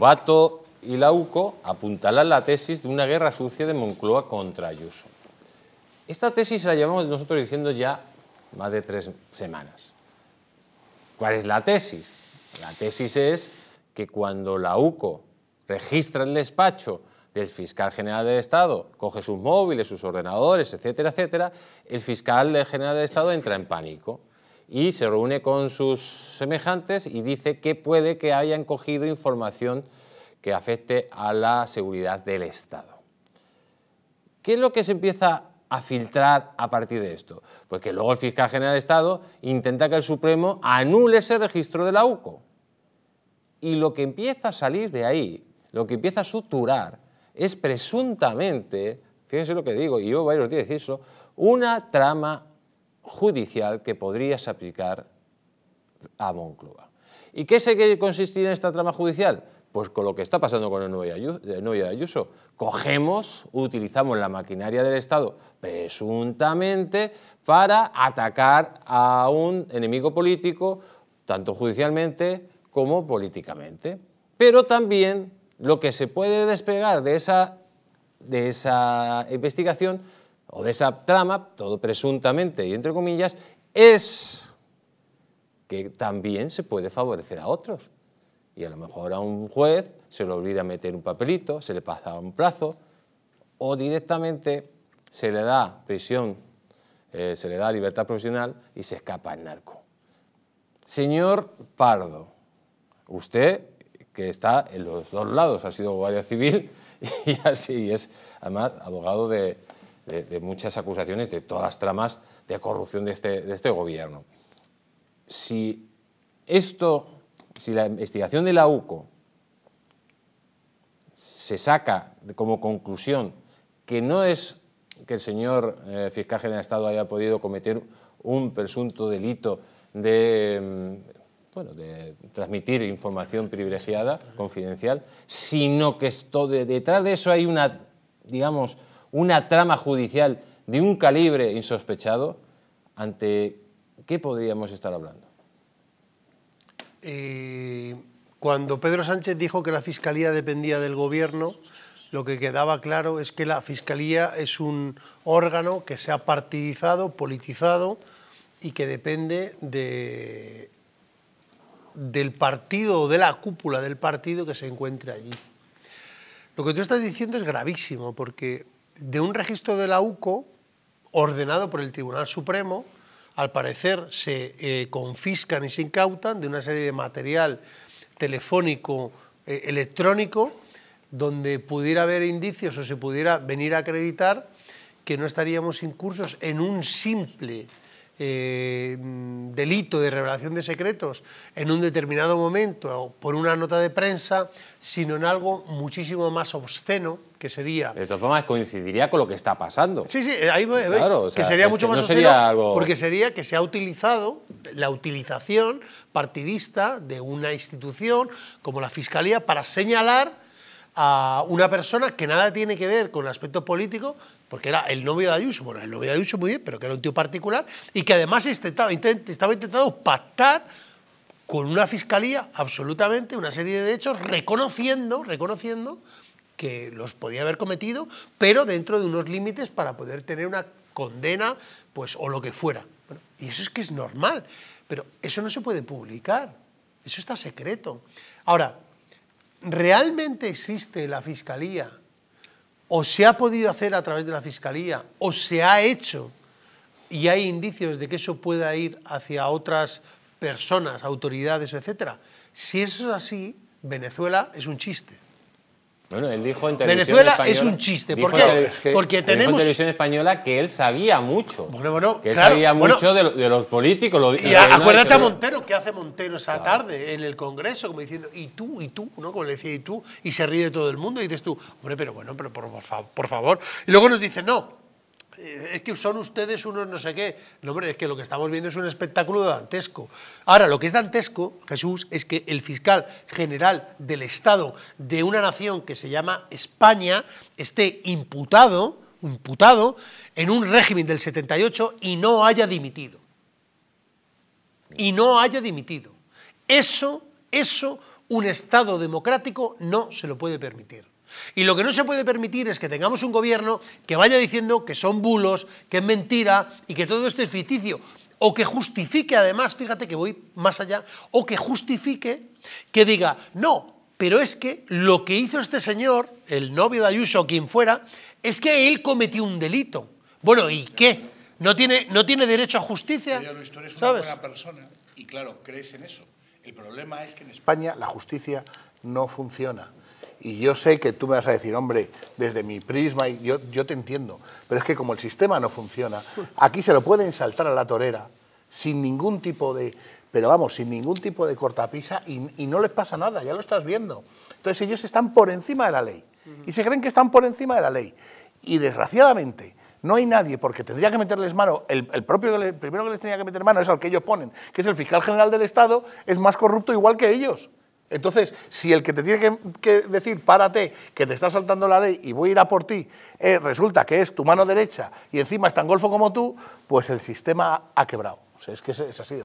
Bato y la UCO apuntalan la tesis de una guerra sucia de Moncloa contra Ayuso. Esta tesis la llevamos nosotros diciendo ya más de tres semanas. ¿Cuál es la tesis? La tesis es que cuando la UCO registra el despacho del fiscal general del Estado, coge sus móviles, sus ordenadores, etcétera, etcétera, el fiscal general del Estado entra en pánico y se reúne con sus semejantes y dice que puede que hayan cogido información que afecte a la seguridad del Estado. ¿Qué es lo que se empieza a filtrar a partir de esto? Pues que luego el fiscal general de Estado intenta que el Supremo anule ese registro de la UCO. Y lo que empieza a salir de ahí, lo que empieza a suturar, es presuntamente, fíjense lo que digo, y yo varios a decirlo, una trama judicial que podrías aplicar a Moncloa. ¿Y qué se quiere consistir en esta trama judicial? Pues con lo que está pasando con el novio Ayuso. Cogemos, utilizamos la maquinaria del Estado, presuntamente, para atacar a un enemigo político, tanto judicialmente como políticamente. Pero también lo que se puede despegar de esa investigación o de esa trama, todo presuntamente y entre comillas, es que también se puede favorecer a otros. Y a lo mejor a un juez se le olvida meter un papelito, se le pasa un plazo, o directamente se le da prisión, eh, se le da libertad profesional y se escapa el narco. Señor Pardo, usted que está en los dos lados, ha sido guardia civil y así es, además, abogado de, de, muchas acusaciones, de todas las tramas de corrupción este, de este, gobierno. Si esto, si la investigación de la UCO se saca como conclusión que no es que el señor eh, fiscal general de Estado haya podido cometer un presunto delito de, mm, bueno, de transmitir información privilegiada, confidencial, sino que esto, detrás de eso hay una, digamos, una trama judicial de un calibre insospechado, ¿ante qué podríamos estar hablando? Eh, cuando Pedro Sánchez dijo que la Fiscalía dependía del Gobierno, lo que quedaba claro es que la Fiscalía es un órgano que se ha partidizado, politizado y que depende de, del partido o de la cúpula del partido que se encuentre allí. Lo que tú estás diciendo es gravísimo porque de un registro de la UCO ordenado por el Tribunal Supremo, al parecer se eh, confiscan y se incautan de una serie de material telefónico eh, electrónico donde pudiera haber indicios o se pudiera venir a acreditar que no estaríamos incursos en un simple eh, mm, delito de revelación de secretos en un determinado momento por una nota de prensa, sino en algo muchísimo más obsceno, que sería... De todas formas, coincidiría con lo que está pasando. Sí, sí, ahí claro, que sería mucho más obsceno porque sería que se ha utilizado la utilización partidista de una institución como la Fiscalía para señalar a una persona que nada tiene que ver con el aspecto político, porque era el novio de Ayuso, bueno, el novio de Ayuso muy bien, pero que era un tío particular, y que además estaba, estaba intentando pactar con una fiscalía absolutamente una serie de hechos reconociendo, reconociendo que los podía haber cometido, pero dentro de unos límites para poder tener una condena, pues o lo que fuera. y eso es que es normal, pero eso no se puede publicar, eso está secreto. Ahora, ¿realmente existe la Fiscalía? ¿O se ha podido hacer a través de la Fiscalía? ¿O se ha hecho? Y hay indicios de que eso pueda ir hacia otras personas, autoridades, etcétera. Si eso es así, Venezuela es un chiste. Bueno, él dijo en televisión Venezuela es un chiste. ¿Por qué? Porque tenemos. en televisión española que él sabía mucho. Bueno, bueno. Que él sabía mucho de, los políticos. Lo, y acuérdate a Montero, ¿qué hace Montero esa tarde en el Congreso? Como diciendo, y tú, y tú, ¿no? Como le decía, y tú, y se ríe de todo el mundo. Y dices tú, hombre, pero bueno, pero por, por favor. Y luego nos dice no, eh, es que son ustedes unos no sé qué. hombre, es que lo que estamos viendo es un espectáculo dantesco. Ahora, lo que es dantesco, Jesús, es que el fiscal general del Estado de una nación que se llama España esté imputado, imputado en un régimen del 78 y no haya dimitido. Y no haya dimitido. Eso, eso, un Estado democrático no se lo puede permitir. Y lo que no se puede permitir es que tengamos un gobierno que vaya diciendo que son bulos, que es mentira y que todo esto es ficticio. O que justifique además, fíjate que voy más allá, o que justifique que diga, no, pero es que lo que hizo este señor, el novio de Ayuso o quien fuera, es que él cometió un delito. Bueno, ¿y qué? ¿No tiene, derecho a justicia? eres una persona y claro, crees en eso. El problema es que en España la justicia no funciona. Y yo sé que tú me vas a decir, hombre, desde mi prisma, y yo, yo te entiendo, pero es que como el sistema no funciona, aquí se lo pueden saltar a la torera sin ningún tipo de, pero vamos, sin ningún tipo de cortapisa y, no les pasa nada, ya lo estás viendo. Entonces ellos están por encima de la ley y se creen que están por encima de la ley. Y desgraciadamente, no hay nadie, porque tendría que meterles mano, el, propio primero que les tendría que meter mano es al que ellos ponen, que es el fiscal general del Estado, es más corrupto igual que ellos. Entonces, si el que te tiene que, decir, párate, que te está saltando la ley y voy a ir a por ti, eh, resulta que es tu mano derecha y encima es tan golfo como tú, pues el sistema ha quebrado. O sea, es que es así.